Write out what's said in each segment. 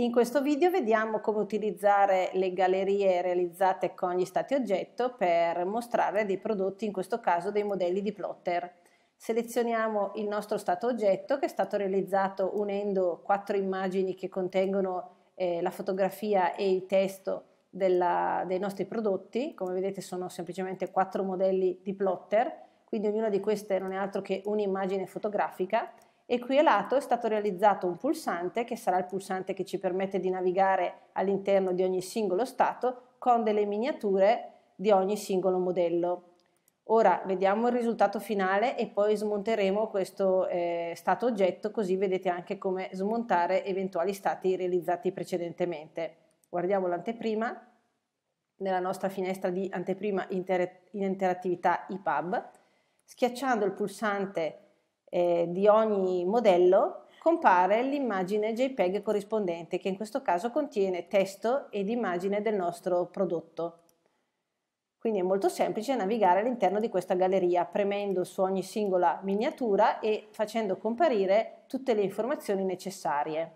In questo video vediamo come utilizzare le gallerie realizzate con gli stati oggetto per mostrare dei prodotti, in questo caso dei modelli di plotter. Selezioniamo il nostro stato oggetto che è stato realizzato unendo quattro immagini che contengono eh, la fotografia e il testo della, dei nostri prodotti. Come vedete sono semplicemente quattro modelli di plotter, quindi ognuna di queste non è altro che un'immagine fotografica e qui a lato è stato realizzato un pulsante che sarà il pulsante che ci permette di navigare all'interno di ogni singolo stato con delle miniature di ogni singolo modello. Ora vediamo il risultato finale e poi smonteremo questo eh, stato oggetto così vedete anche come smontare eventuali stati realizzati precedentemente. Guardiamo l'anteprima nella nostra finestra di anteprima inter in interattività IPAB. Schiacciando il pulsante eh, di ogni modello compare l'immagine JPEG corrispondente che in questo caso contiene testo ed immagine del nostro prodotto. Quindi è molto semplice navigare all'interno di questa galleria premendo su ogni singola miniatura e facendo comparire tutte le informazioni necessarie.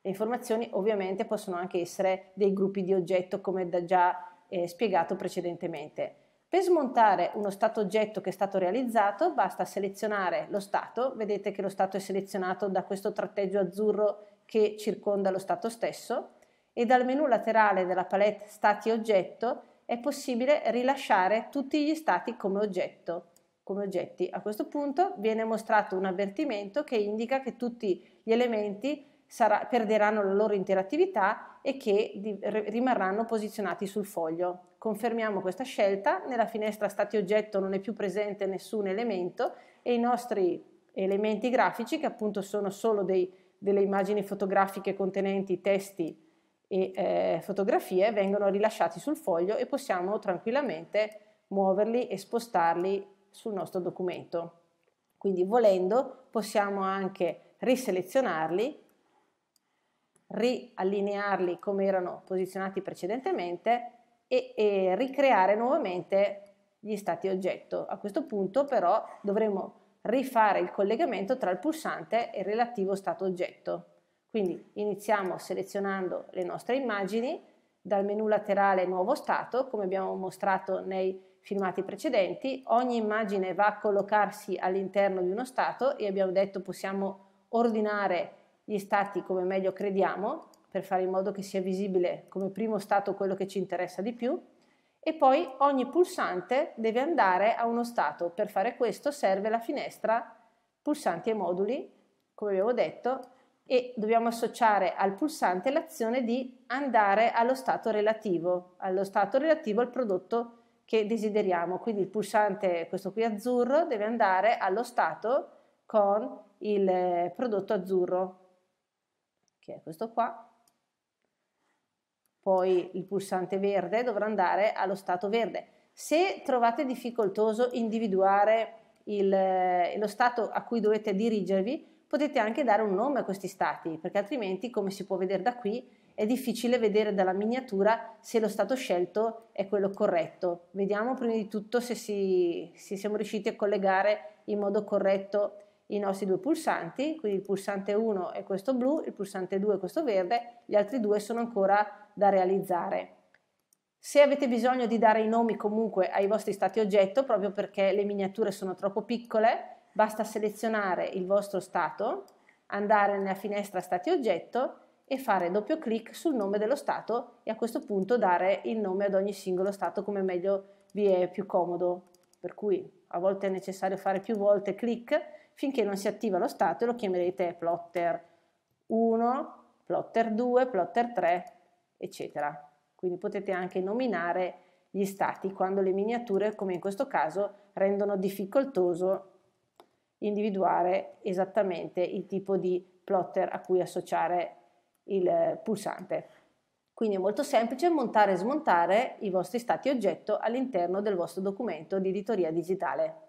Le informazioni ovviamente possono anche essere dei gruppi di oggetto come da già eh, spiegato precedentemente. Per smontare uno stato oggetto che è stato realizzato basta selezionare lo stato, vedete che lo stato è selezionato da questo tratteggio azzurro che circonda lo stato stesso e dal menu laterale della palette stati oggetto è possibile rilasciare tutti gli stati come oggetto. Come oggetti. A questo punto viene mostrato un avvertimento che indica che tutti gli elementi sarà, perderanno la loro interattività e che di, rimarranno posizionati sul foglio. Confermiamo questa scelta, nella finestra stati oggetto non è più presente nessun elemento e i nostri elementi grafici, che appunto sono solo dei, delle immagini fotografiche contenenti testi e eh, fotografie, vengono rilasciati sul foglio e possiamo tranquillamente muoverli e spostarli sul nostro documento. Quindi volendo possiamo anche riselezionarli riallinearli come erano posizionati precedentemente e, e ricreare nuovamente gli stati oggetto. A questo punto però dovremo rifare il collegamento tra il pulsante e il relativo stato oggetto. Quindi iniziamo selezionando le nostre immagini dal menu laterale nuovo stato, come abbiamo mostrato nei filmati precedenti, ogni immagine va a collocarsi all'interno di uno stato e abbiamo detto possiamo ordinare gli stati come meglio crediamo, per fare in modo che sia visibile come primo stato quello che ci interessa di più, e poi ogni pulsante deve andare a uno stato. Per fare questo serve la finestra pulsanti e moduli, come abbiamo detto, e dobbiamo associare al pulsante l'azione di andare allo stato relativo, allo stato relativo al prodotto che desideriamo. Quindi il pulsante, questo qui azzurro, deve andare allo stato con il eh, prodotto azzurro che è questo qua, poi il pulsante verde dovrà andare allo stato verde. Se trovate difficoltoso individuare il, eh, lo stato a cui dovete dirigervi, potete anche dare un nome a questi stati, perché altrimenti, come si può vedere da qui, è difficile vedere dalla miniatura se lo stato scelto è quello corretto. Vediamo prima di tutto se, si, se siamo riusciti a collegare in modo corretto i nostri due pulsanti, quindi il pulsante 1 è questo blu, il pulsante 2 è questo verde, gli altri due sono ancora da realizzare. Se avete bisogno di dare i nomi comunque ai vostri stati oggetto, proprio perché le miniature sono troppo piccole, basta selezionare il vostro stato, andare nella finestra stati oggetto e fare doppio clic sul nome dello stato e a questo punto dare il nome ad ogni singolo stato come meglio vi è più comodo. Per cui a volte è necessario fare più volte clic finché non si attiva lo stato e lo chiamerete plotter 1, plotter 2, plotter 3, eccetera. Quindi potete anche nominare gli stati quando le miniature, come in questo caso, rendono difficoltoso individuare esattamente il tipo di plotter a cui associare il pulsante. Quindi è molto semplice montare e smontare i vostri stati oggetto all'interno del vostro documento di editoria digitale.